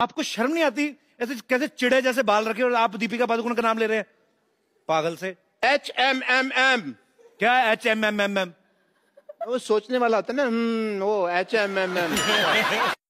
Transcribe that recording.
आपको शर्म नहीं आती ऐसे कैसे चिड़े जैसे बाल रखे और आप दीपिका पादुकोण का नाम ले रहे हैं पागल से एच एम एम एम क्या एच एम एम एम एम वो सोचने वाला होता है ना हम्म, वो एच एम एम एम